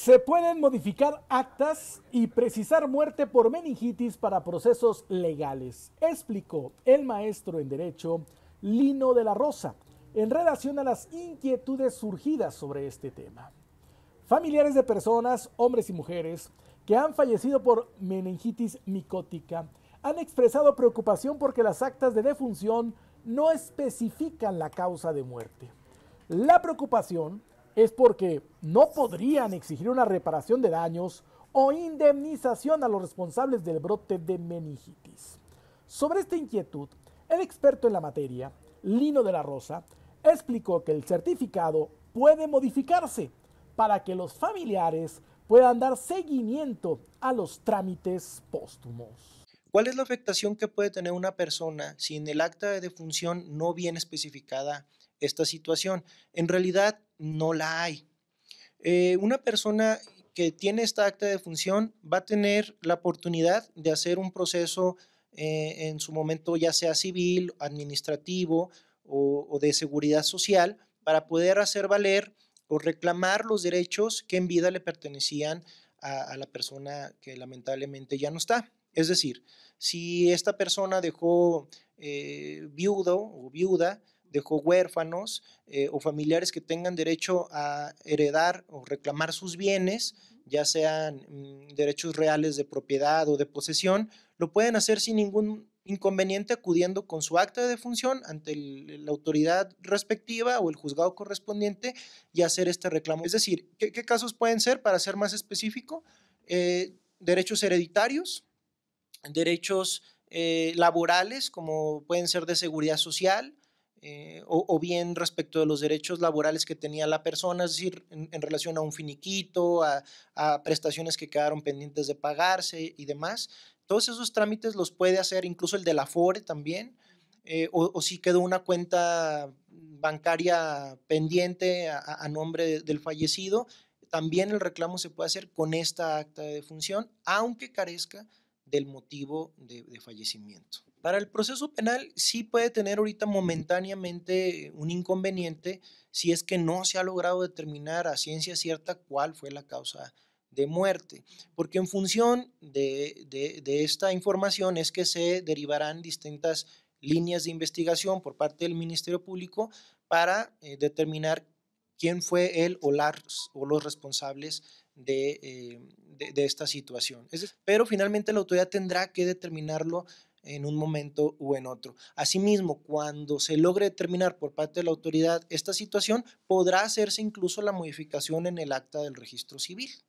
Se pueden modificar actas y precisar muerte por meningitis para procesos legales, explicó el maestro en Derecho Lino de la Rosa en relación a las inquietudes surgidas sobre este tema. Familiares de personas, hombres y mujeres, que han fallecido por meningitis micótica han expresado preocupación porque las actas de defunción no especifican la causa de muerte. La preocupación es porque no podrían exigir una reparación de daños o indemnización a los responsables del brote de meningitis. Sobre esta inquietud, el experto en la materia, Lino de la Rosa, explicó que el certificado puede modificarse para que los familiares puedan dar seguimiento a los trámites póstumos. ¿Cuál es la afectación que puede tener una persona si en el acta de defunción no viene especificada esta situación. En realidad no la hay. Eh, una persona que tiene esta acta de función va a tener la oportunidad de hacer un proceso eh, en su momento ya sea civil, administrativo o, de seguridad social para poder hacer valer o reclamar los derechos que en vida le pertenecían a, la persona que lamentablemente ya no está. Es decir, si esta persona dejó eh, viudo o viuda, dejó huérfanos eh, o familiares que tengan derecho a heredar o reclamar sus bienes, ya sean mm, derechos reales de propiedad o de posesión, lo pueden hacer sin ningún inconveniente acudiendo con su acta de defunción ante la autoridad respectiva o el juzgado correspondiente y hacer este reclamo. Es decir, ¿qué, casos pueden ser, para ser más específico? Eh, derechos hereditarios, derechos eh, laborales como pueden ser de seguridad social, eh, o, bien respecto de los derechos laborales que tenía la persona, es decir, en, relación a un finiquito, a, prestaciones que quedaron pendientes de pagarse y demás. Todos esos trámites los puede hacer incluso el de la FORE también, eh, o, si quedó una cuenta bancaria pendiente a, nombre del fallecido, también el reclamo se puede hacer con esta acta de defunción, aunque carezca del motivo de fallecimiento. Para el proceso penal sí puede tener ahorita momentáneamente un inconveniente si es que no se ha logrado determinar a ciencia cierta cuál fue la causa de muerte, porque en función de, esta información es que se derivarán distintas líneas de investigación por parte del Ministerio Público para eh, determinar quién fue él o, o los responsables de, eh, esta situación. pero finalmente la autoridad tendrá que determinarlo en un momento u en otro. Asimismo, cuando se logre determinar por parte de la autoridad esta situación, podrá hacerse incluso la modificación en el acta del registro civil.